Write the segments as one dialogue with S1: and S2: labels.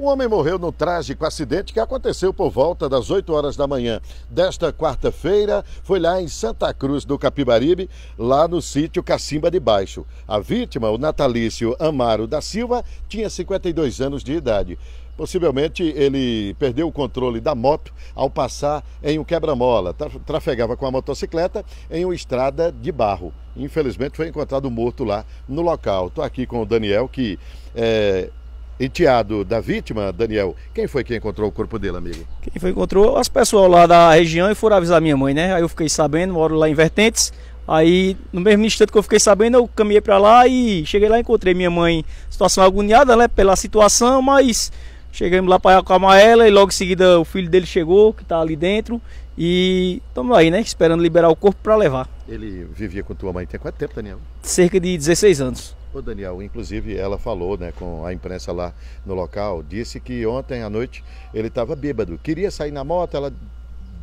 S1: Um homem morreu no trágico acidente que aconteceu por volta das 8 horas da manhã desta quarta-feira, foi lá em Santa Cruz do Capibaribe, lá no sítio Cacimba de Baixo. A vítima, o natalício Amaro da Silva, tinha 52 anos de idade. Possivelmente ele perdeu o controle da moto ao passar em um quebra-mola. Trafegava com a motocicleta em uma estrada de barro. Infelizmente foi encontrado morto lá no local. Estou aqui com o Daniel, que é, enteado da vítima, Daniel, quem foi que encontrou o corpo dele, amigo?
S2: Quem foi que encontrou? As pessoas lá da região e foram avisar minha mãe, né? Aí eu fiquei sabendo, moro lá em Vertentes. Aí, no mesmo instante que eu fiquei sabendo, eu caminhei para lá e cheguei lá, encontrei minha mãe, situação agoniada, né, pela situação, mas Chegamos lá para acalmar ela e logo em seguida o filho dele chegou, que está ali dentro. E estamos aí, né? Esperando liberar o corpo para levar.
S1: Ele vivia com tua mãe tem quanto tempo, Daniel?
S2: Cerca de 16 anos.
S1: Ô Daniel, inclusive ela falou né, com a imprensa lá no local, disse que ontem à noite ele estava bêbado, queria sair na moto, ela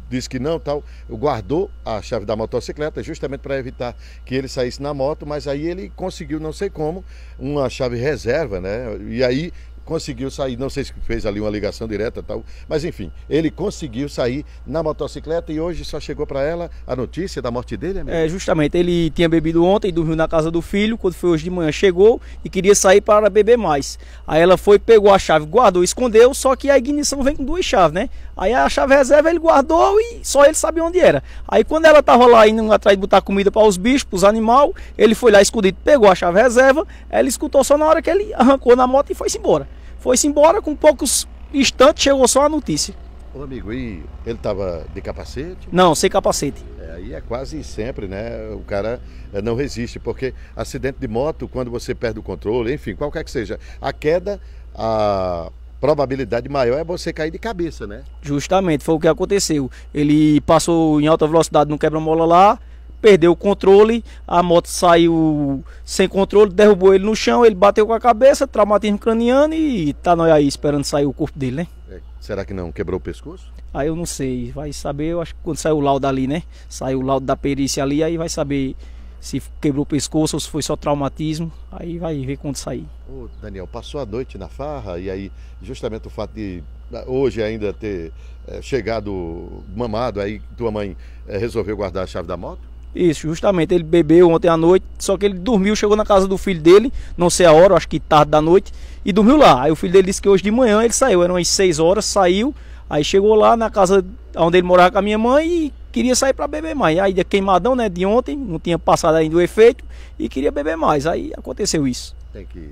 S1: disse que não, tal, guardou a chave da motocicleta justamente para evitar que ele saísse na moto, mas aí ele conseguiu, não sei como, uma chave reserva, né? E aí conseguiu sair, não sei se fez ali uma ligação direta tal, mas enfim, ele conseguiu sair na motocicleta e
S2: hoje só chegou para ela a notícia da morte dele, amigo? É, justamente, ele tinha bebido ontem, dormiu na casa do filho, quando foi hoje de manhã chegou e queria sair para beber mais. Aí ela foi, pegou a chave, guardou, escondeu, só que a ignição vem com duas chaves, né? Aí a chave reserva ele guardou e só ele sabia onde era. Aí quando ela estava lá indo atrás de botar comida para os bichos, para os animais, ele foi lá escondido, pegou a chave reserva, ela escutou só na hora que ele arrancou na moto e foi-se embora. Foi-se embora, com poucos instantes chegou só a notícia.
S1: Ô amigo, e ele estava de capacete?
S2: Não, sem capacete.
S1: É, aí é quase sempre, né? O cara eh, não resiste, porque acidente de moto, quando você perde o controle, enfim, qualquer que seja, a queda, a
S2: probabilidade maior é você cair de cabeça, né? Justamente, foi o que aconteceu. Ele passou em alta velocidade no quebra-mola lá, perdeu o controle, a moto saiu sem controle, derrubou ele no chão, ele bateu com a cabeça, traumatismo craniano e tá nós aí esperando sair o corpo dele, né?
S1: É, será que não quebrou o pescoço?
S2: Aí eu não sei, vai saber, eu acho que quando sair o laudo ali, né? Saiu o laudo da perícia ali, aí vai saber se quebrou o pescoço ou se foi só traumatismo, aí vai ver quando sair.
S1: Ô Daniel, passou a noite na farra e aí justamente o fato de ah, hoje ainda ter é, chegado mamado, aí tua mãe é, resolveu guardar a chave da moto?
S2: Isso, justamente, ele bebeu ontem à noite, só que ele dormiu, chegou na casa do filho dele, não sei a hora, acho que tarde da noite, e dormiu lá. Aí o filho dele disse que hoje de manhã ele saiu, eram as 6 horas, saiu, aí chegou lá na casa onde ele morava com a minha mãe e queria sair para beber mais. Aí queimadão, né, de ontem, não tinha passado ainda o efeito e queria beber mais. Aí aconteceu isso.
S1: Tem que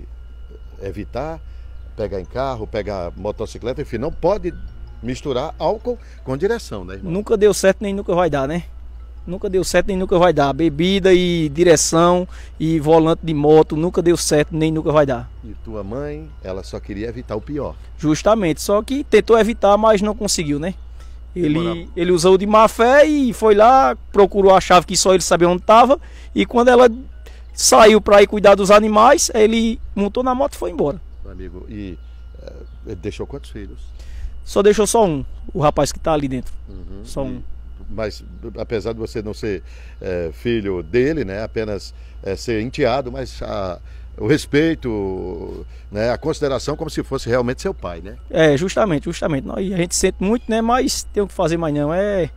S1: evitar pegar em carro, pegar
S2: motocicleta, enfim, não pode misturar álcool com direção, né, irmão? Nunca deu certo nem nunca vai dar, né? Nunca deu certo nem nunca vai dar. Bebida e direção e volante de moto nunca deu certo nem nunca vai dar.
S1: E tua mãe, ela só queria evitar o pior.
S2: Justamente, só que tentou evitar, mas não conseguiu, né? Ele, ele usou de má fé e foi lá, procurou a chave que só ele sabia onde estava. E quando ela saiu para ir cuidar dos animais, ele montou na moto e foi embora.
S1: Amigo, e eh, deixou quantos filhos?
S2: Só deixou só um, o rapaz que está ali dentro. Uhum, só e, um.
S1: Mas apesar de você não ser é, filho dele, né, apenas é, ser enteado, mas a, o respeito, né, a consideração como se fosse realmente seu pai, né?
S2: É, justamente, justamente. E a gente sente muito, né? Mas tem o que fazer mais não. É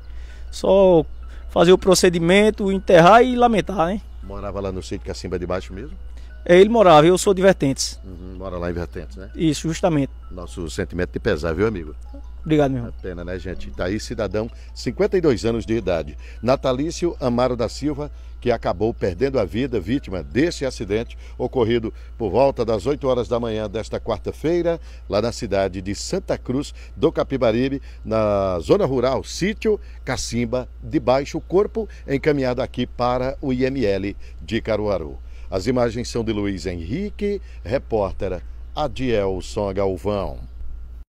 S2: só fazer o procedimento, enterrar e lamentar, né?
S1: Morava lá no sítio Cacimba de Baixo mesmo?
S2: É, ele morava, eu sou de Vertentes.
S1: Uhum, mora lá em Vertentes, né? Isso, justamente. Nosso sentimento de pesar, viu, amigo? Obrigado, meu irmão. É pena, né, gente? Itaí tá Cidadão, 52 anos de idade. Natalício Amaro da Silva, que acabou perdendo a vida vítima desse acidente ocorrido por volta das 8 horas da manhã desta quarta-feira, lá na cidade de Santa Cruz do Capibaribe, na zona rural, sítio Cacimba, de baixo corpo, encaminhado aqui para o IML de Caruaru. As imagens são de Luiz Henrique, repórter Adielson Galvão.